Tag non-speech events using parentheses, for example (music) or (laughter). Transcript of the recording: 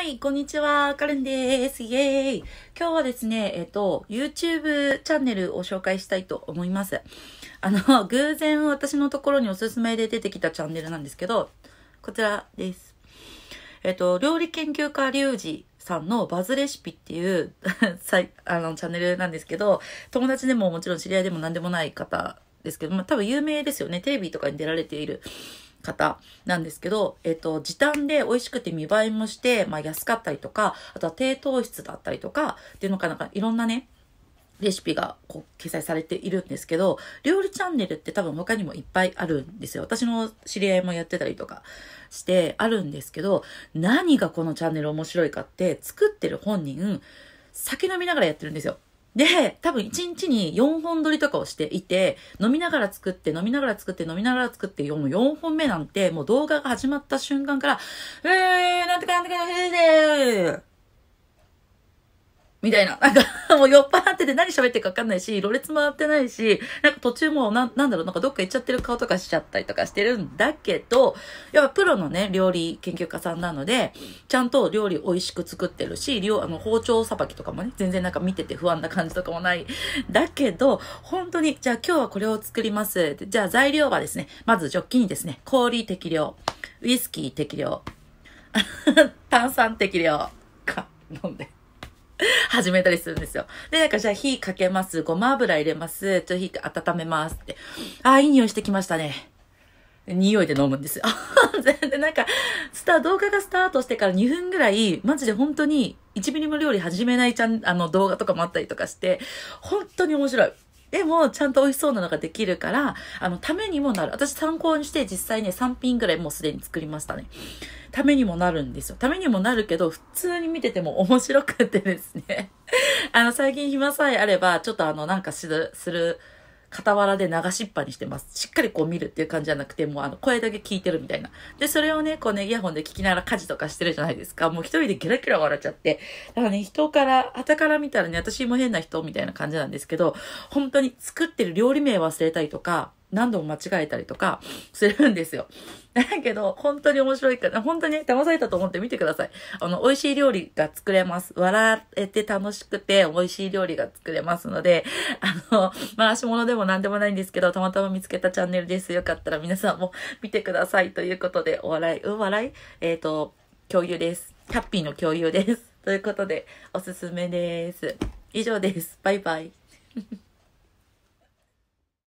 はい、こんにちは、カレンです。イエーイ。今日はですね、えっと、YouTube チャンネルを紹介したいと思います。あの、偶然私のところにおすすめで出てきたチャンネルなんですけど、こちらです。えっと、料理研究家リュウジさんのバズレシピっていう (laughs) あの、チャンネルなんですけど、友達でももちろん知り合いでも何でもない方ですけど、まあ、多分有名ですよね。テレビとかに出られている方なんですけど、えっ、と、時短で美味しくて見栄えもして、まあ、安かったりとか、あとは低糖質だったりとか、っていうのかなんかいろんなね、レシピがこう掲載されているんですけど、料理チャンネルって多分他にもいっぱいあるんですよ。私の知り合いもやってたりとかしてあるんですけど、何がこのチャンネル面白いかって、作ってる本人、酒飲みながらやってるんですよ。で、多分1日に4本撮りとかをしていて、飲みながら作って、飲みながら作って、飲みながら作って、もう4本目なんて、もう動画が始まった瞬間から、えー、なんてかなんてか、えー、みたいな。なんかもう酔っ払ってて何喋ってるか分かんないし、ろれつ回ってないし、なんか途中もな、なんだろう、なんかどっか行っちゃってる顔とかしちゃったりとかしてるんだけど、やっぱプロのね、料理研究家さんなので、ちゃんと料理美味しく作ってるし、料、あの、包丁さばきとかもね、全然なんか見てて不安な感じとかもない。だけど、本当に、じゃあ今日はこれを作ります。じゃあ材料はですね、まずジョッキにですね、氷適量、ウイスキー適量、炭酸適量、か、飲んで。始めたりするんですよ。で、なんかじゃあ火かけます。ごま油入れます。ちょっと火温めますって。ああ、いい匂いしてきましたね。匂いで飲むんですよ。全 (laughs) 然なんか、スター、動画がスタートしてから2分ぐらい、マジで本当に1ミリも料理始めないちゃん、あの動画とかもあったりとかして、本当に面白い。でも、ちゃんと美味しそうなのができるから、あの、ためにもなる。私参考にして実際ね、3品ぐらいもうすでに作りましたね。ためにもなるんですよ。ためにもなるけど、普通に見てても面白くてですね。(laughs) あの、最近暇さえあれば、ちょっとあの、なんかする、する、傍らで流しっぱにしてます。しっかりこう見るっていう感じじゃなくて、もうあの、声だけ聞いてるみたいな。で、それをね、こうね、イヤホンで聞きながら家事とかしてるじゃないですか。もう一人でキラキラ笑っちゃって。だからね、人から、旗から見たらね、私も変な人みたいな感じなんですけど、本当に作ってる料理名忘れたりとか、何度も間違えたりとかするんですよ。だけど、本当に面白いから、本当に騙されたと思って見てください。あの、美味しい料理が作れます。笑えて楽しくて美味しい料理が作れますので、あの、回し物でも何でもないんですけど、たまたま見つけたチャンネルです。よかったら皆さんも見てください。ということで、お笑い、うん、笑いえっ、ー、と、共有です。ハッピーの共有です。ということで、おすすめです。以上です。バイバイ。